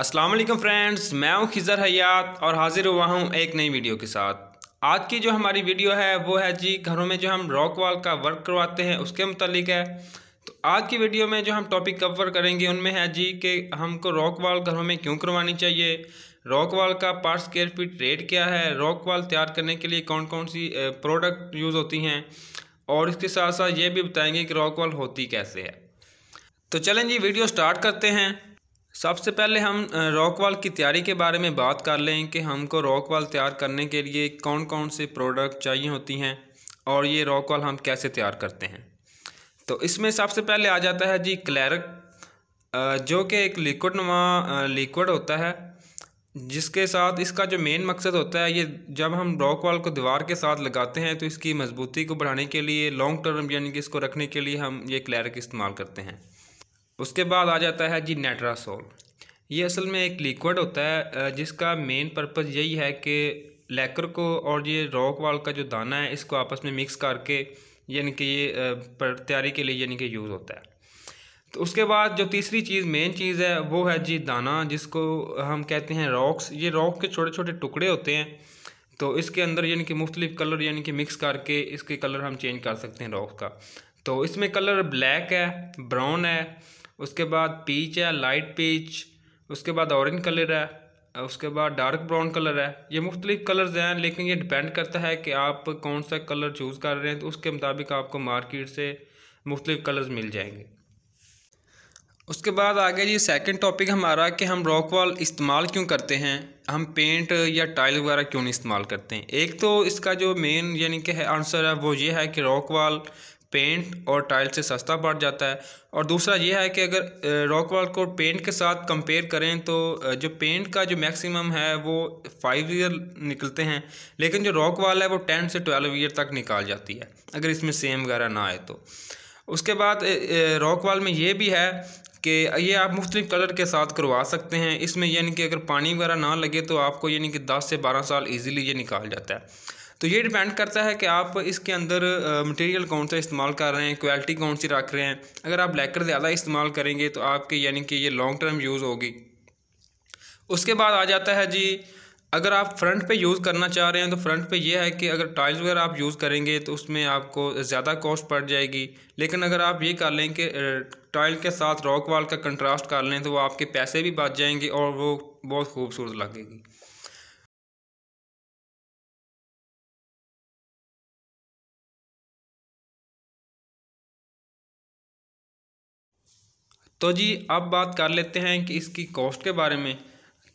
Aslam friends मैं हूं खिजर हयात और हाज़िर हुआ हूं एक नई वीडियो के साथ आज की जो हमारी वीडियो है वो है जी घरों में जो हम रॉक वॉल का वर्क करवाते हैं उसके मतलब है तो आज की वीडियो में जो हम टॉपिक कवर करेंगे उनमें है जी कि हमको रॉक वॉल घरों में क्यों करवानी चाहिए रॉक वॉल का पर स्केयर फीट रेट क्या है रॉक वॉल तैयार करने के लिए कौन कौन सी प्रोडक्ट यूज़ होती हैं और इसके साथ साथ ये भी बताएंगे कि रॉक वॉल होती कैसे है तो चलें जी वीडियो स्टार्ट करते हैं सबसे पहले हम रॉक वॉल की तैयारी के बारे में बात कर लें कि हमको रॉक वॉल तैयार करने के लिए कौन कौन से प्रोडक्ट चाहिए होती हैं और ये रॉक वॉल हम कैसे तैयार करते हैं तो इसमें सबसे पहले आ जाता है जी क्लैरक जो कि एक लिक्विड नुमा लिक्विड होता है जिसके साथ इसका जो मेन मकसद होता है ये जब हम रॉक वॉल को दीवार के साथ लगाते हैं तो इसकी मजबूती को बढ़ाने के लिए लॉन्ग टर्म यानी कि इसको रखने के लिए हम ये क्लैरक इस्तेमाल करते हैं उसके बाद आ जाता है जी नेट्रासोल ये असल में एक लिक्विड होता है जिसका मेन पर्पज़ यही है कि लेकर को और ये रॉक वाल का जो दाना है इसको आपस में मिक्स करके यानी कि ये तैयारी के लिए यानी कि यूज़ होता है तो उसके बाद जो तीसरी चीज़ मेन चीज़ है वो है जी दाना जिसको हम कहते हैं रॉक्स ये रॉक के छोटे छोटे टुकड़े होते हैं तो इसके अंदर यानी कि मुख्तलिफ कलर यानी कि मिक्स करके इसके कलर हम चेंज कर सकते हैं रॉक का तो इसमें कलर ब्लैक है ब्राउन है उसके बाद पीच है लाइट पीच उसके बाद ऑरेंज कलर है उसके बाद डार्क ब्राउन कलर है ये मुख्तलिफ कलर्स हैं लेकिन ये डिपेंड करता है कि आप कौन सा कलर चूज़ कर रहे हैं तो उसके मुताबिक आपको मार्केट से मुख्तलिफ कलर्स मिल जाएंगे उसके बाद आगे जी सेकंड टॉपिक हमारा कि हम रॉक वॉल इस्तेमाल क्यों करते हैं हम पेंट या टाइल वगैरह क्यों नहीं इस्तेमाल करते हैं एक तो इसका जो मेन यानी कि है आंसर है वो ये है कि रॉक वॉल पेंट और टाइल से सस्ता पड़ जाता है और दूसरा यह है कि अगर रॉक वॉल को पेंट के साथ कंपेयर करें तो जो पेंट का जो मैक्सिमम है वो फाइव ईयर निकलते हैं लेकिन जो रॉक वॉल है वो टेन से ट्वेल्व ईयर तक निकाल जाती है अगर इसमें सेम वगैरह ना आए तो उसके बाद रॉक वॉल में ये भी है कि ये आप मुख्तलिफ कलर के साथ करवा सकते हैं इसमें यानी कि अगर पानी वगैरह ना लगे तो आपको यानी कि दस से बारह साल ईजिली ये निकाल जाता है तो ये डिपेंड करता है कि आप इसके अंदर मटेरियल कौन सा इस्तेमाल कर रहे हैं क्वालिटी कौन सी रख रहे हैं अगर आप लैकर ज़्यादा इस्तेमाल करेंगे तो आपके यानी कि ये लॉन्ग टर्म यूज़ होगी उसके बाद आ जाता है जी अगर आप फ्रंट पे यूज़ करना चाह रहे हैं तो फ्रंट पे ये है कि अगर टाइल्स वगैरह आप यूज़ करेंगे तो उसमें आपको ज़्यादा कॉस्ट पड़ जाएगी लेकिन अगर आप ये कर लें कि टाइल के साथ रॉक वाल का कंट्रास्ट कर लें तो वो आपके पैसे भी बच जाएंगे और वो बहुत खूबसूरत लगेगी तो जी अब बात कर लेते हैं कि इसकी कॉस्ट के बारे में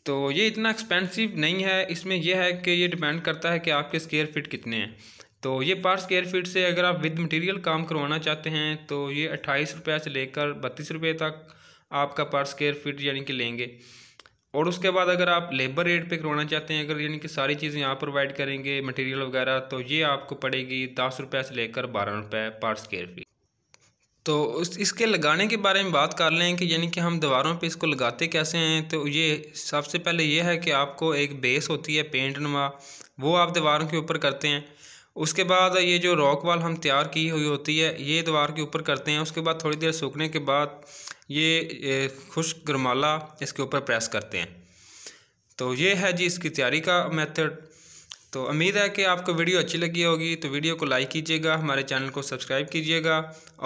तो ये इतना एक्सपेंसिव नहीं है इसमें यह है कि ये डिपेंड करता है कि आपके स्केयर फिट कितने हैं तो ये पर स्केयर फीट से अगर आप विद मटेरियल काम करवाना चाहते हैं तो ये अट्ठाईस रुपये से लेकर बत्तीस रुपये तक आपका पर स्केयर फीट यानी कि लेंगे और उसके बाद अगर आप लेबर रेट पे करवाना चाहते हैं अगर यानी कि सारी चीज़ें आप प्रोवाइड करेंगे मटेरियल वगैरह तो ये आपको पड़ेगी दस रुपये से लेकर बारह रुपये पर स्केयर फीट तो उस इसके लगाने के बारे में बात कर लें कि यानी कि हम दीवारों पे इसको लगाते कैसे हैं तो ये सबसे पहले ये है कि आपको एक बेस होती है पेंट नुमा वो आप दीवारों के ऊपर करते हैं उसके बाद ये जो रॉक वाल हम तैयार की हुई होती है ये दीवार के ऊपर करते हैं उसके बाद थोड़ी देर सूखने के बाद ये खुश गरमाला इसके ऊपर प्रेस करते हैं तो ये है जी इसकी तैयारी का मेथड तो उम्मीद है कि आपको वीडियो अच्छी लगी होगी तो वीडियो को लाइक कीजिएगा हमारे चैनल को सब्सक्राइब कीजिएगा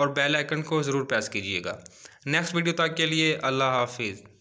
और बेल आइकन को ज़रूर प्रेस कीजिएगा नेक्स्ट वीडियो तक के लिए अल्लाह हाफिज़